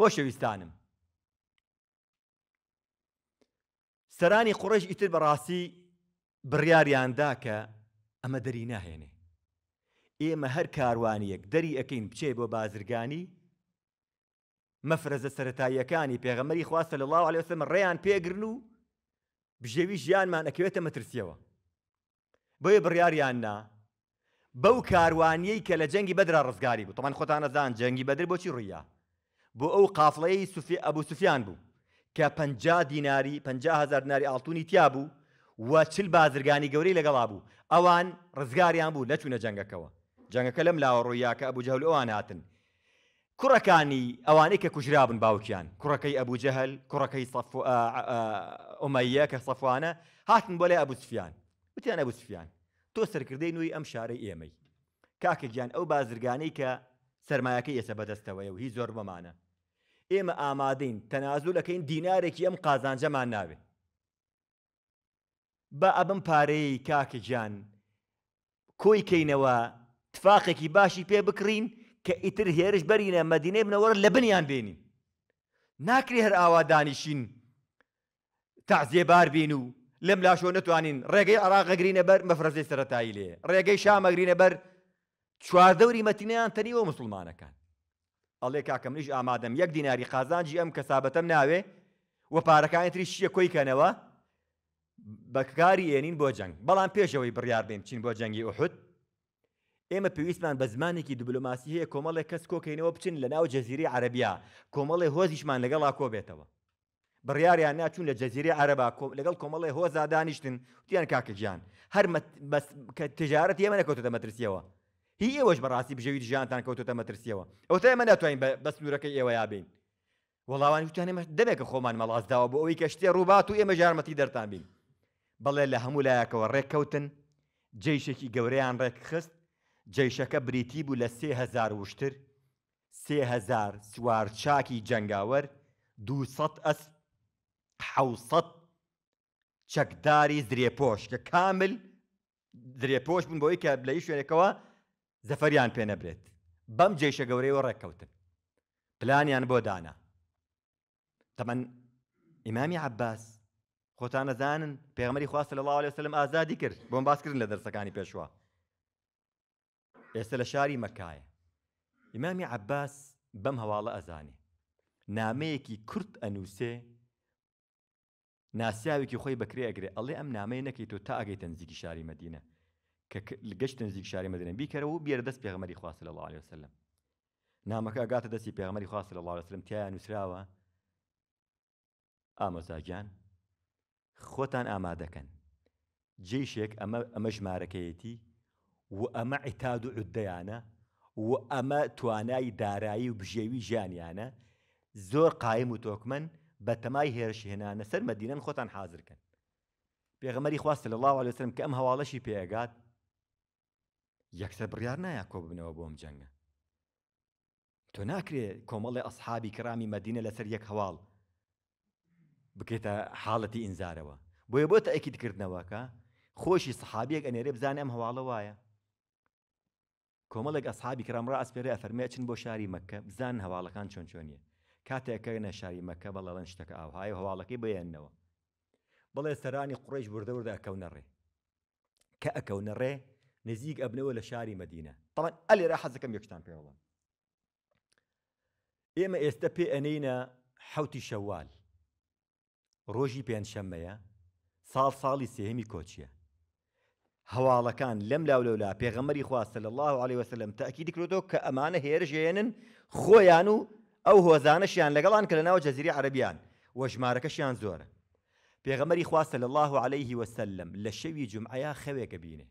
خۆشەویستانم سەرانی قڕش ئیتر بەڕاستی بڕیاریاندا کە ئەمە دەری ناهێنێ ئێمە هەر کاروانیەک دەری ئەەکەین بچێ بۆ بازرگانی مەفرەزە سەتاییەکانی پێغەمەری خواستە لە لاو علێسم ڕێیان پێگرن و بژێوی ژیانمان ئەکەوێتە مەترسیەوە بۆیە بڕیاریان نا بەو کاروانیەی کە لە جەنگی بەدرا ڕزگاری بوو تەمان خۆتانەزان جەنگی بەدر بۆچی ڕوویە بۆ ئەو قافڵەیە سوفی ئەبوو سوفیان بوو کە پ دیناری 500هزار دیناری ئاڵتونی تیا بوو و چل بازرگانی گەورەی لەگەڵا بوو ئەوان ڕزگاریان بوو نەچوونە جەنگەکەەوە جەنگەکە لەم لاوە ڕوویاکە ئەبوو جەهل ئەوان هاتن کوڕەکانی ئەوانەی کە کوژرابن باوکیان کوڕەکەی ئەبوو جەهل کوڕەکەی ئۆمەیە کە سەفوانە هاتن بۆ لای ئەبوسفیان وتیان ئەبوسفیان تۆ سەرکردەی نوی ئەم شارەی ئێمەی کاکە گیان ئەو بازرگانەی کە سرمایەکە ئێسە بەدەستەوەی و هی زۆر بمانە ئێمە ئامادەین تەنازولەکەین دینارێکی ئەم قازانجەمان ناوێ بە ئەبم پارەی کاکە گیان کۆی کەینەوە تفاقێکی باشی پێ بکرین کە ئیتر هێرش بەرینە مەدینێ بنەوەرە لە بنیان بێنین ناکرێ هەر ئاوادانیشین تەعزیێبار بین و لەم لاشۆ نتوانین ڕێگەی عراقەگرینە بەر مەفرەزی سەتایی لێ ڕێگەی شامەگرینە بەر چواردەوری مەتینیان تەنیوە مسلمانەکان ئەڵێ کاکەمنیش ئامادەم یەک دیناری قازانجی ئەم کەسابەتەم ناوێ و پارەکانی تری شیە کۆیکەنەوە بەکاری ئێنین بۆ جەنگ بەڵام پێشەوەی بڕیار بێن چین بۆ جەنگی ئوحود ئێمە پێویستمان بە زمانێکی دیبلوماسی هەیە کۆمەڵێ کەس کۆکەینەوە بچین لە ناو جەزیری عەربیا کۆمەڵێ هۆزیشمان لەگەڵا کۆ بێتەوە بڕیاریان ناچوون لە جەزیری عەربا لەگەڵ کۆمەڵێ هۆزا دانیشتن وتیان کاکەگیان هەر کە تجارەت ئێمە نەکەوتە مەترسیەوە هی ئێوەش بەڕاستی بژەوی ژیانتان کەوتۆتە مەترسیەوە ئەو تا ئەمە ناتوانین بە سنوورەکەی ئێوە یابین وەڵاوانی وتانێمە دەبێت کە خۆمان مەڵازداوە بۆ ئەوەی کەشتێ ڕووبات و ئێمە ژارمەتی دەرتان بین بەڵێ لە هەموو لایەکەوە ڕێککەوتن جێیشێکی گەورەیان ڕێکخست جێیشەکە بریتی بوو لە سهزار وشتر سهزار سوار چاکی جەنگاوەر دوسە ئەس حوسەت چەکداری درێپۆش کە کامل درێپۆش بوون بۆی کە لە شوێنێکەوە زەفەریان پێ نەبرێت بەم جێشە گەورەیەوە ڕێککەوتن پلانیان بۆ دانا تەمەەن ئیمامی عباس خۆتان نەزانن پێغمەری خواست لە الله لەسلم ئازادی کرد بۆم باسکردن لە دەرسەکانی پێشوە ئێستا لە شاری مەکایە ئیمامی عباس بەم هەواڵە ئەزانێ نامەیەکی کورت ئەنووسێ ناسیاوێکی خۆی بەکرێ ئەگرێ ئەڵێ ئەم نامەیە نەکەیت تۆ تا ئەگەی تەنزیکی شاری مەدینە کە گەشت نزیک شاری مدرێن بیکەرەوە و بێرە دەست پێغمەری خواست لە الله وسلم نامەکە ئەگاتە دەستی پێغمەری خواست لە الله وسلم تیان نووسراوە ئامۆزاگیان خۆتان ئامادەکەن جێشێک ئەمە ئەمە ژمارەکەیەتی و ئەمە عتاد و عوددەیانە و ئەمە توانای دارایی و بژێوی ژیانیانە زۆر قایم و تۆکمن بە تەمای هێرشهێنانە سەر مەدینەن خۆتان حاضرکەن پێغمەری خواست لە الله وسلم کە ئەم هەواڵەشی پێگات یەکسەر بڕیار نایە کۆ ببنەوە بۆم جەنگە تۆ ناکرێت کۆمەڵی ئەسحابی کرامی مەدینە لەسەر یەک هەواڵ بکێتە حاڵەتی ئینزارەوە بۆیە بۆتە ئەکیدکردنەوەکە خۆشی سحابیەک ئەنێرێ بزانێ ئەم هەواڵە وایە کۆمەڵێک ئەسحابی کرامڕ ئەسپێرە ئەفەرمێچن بۆ شاری مەکە بزان هەواڵەکان چۆن چۆنیە کاتێکەکەنە شاری مەکە بەڵەڵەن شتەکە ئاوهای هەواڵەکەی بێننەوە بڵێ سەرانی قڕێژ بردەوردا ئەکەونەڕێ کە ئەکەونەڕێ نزیک ئەبنەوە لە شاری مدینە بەڵان ئەلێرا حەزەکەم یەکشتان پێوەڵم ئێمە ئێستا پێ ئەنینە حوتی شەوال ڕۆژی پێنجشەممەیە ساڵ ساڵی سێهمی کۆچیە هەواڵەکان لەم لاولەولا پێغەمەری خواستە لە الله عليه وسلم تاکی دیکرۆتۆ کە ئەمانە هێرژێنن خۆیان و ئەو هۆزانەشیان لەگەڵان کە لەناو جەزیری عربیان وە ژمارەکەشیان زۆرە غمر إخوة صلى الله عليه وسلم لشوي جمعيا خوي كبينه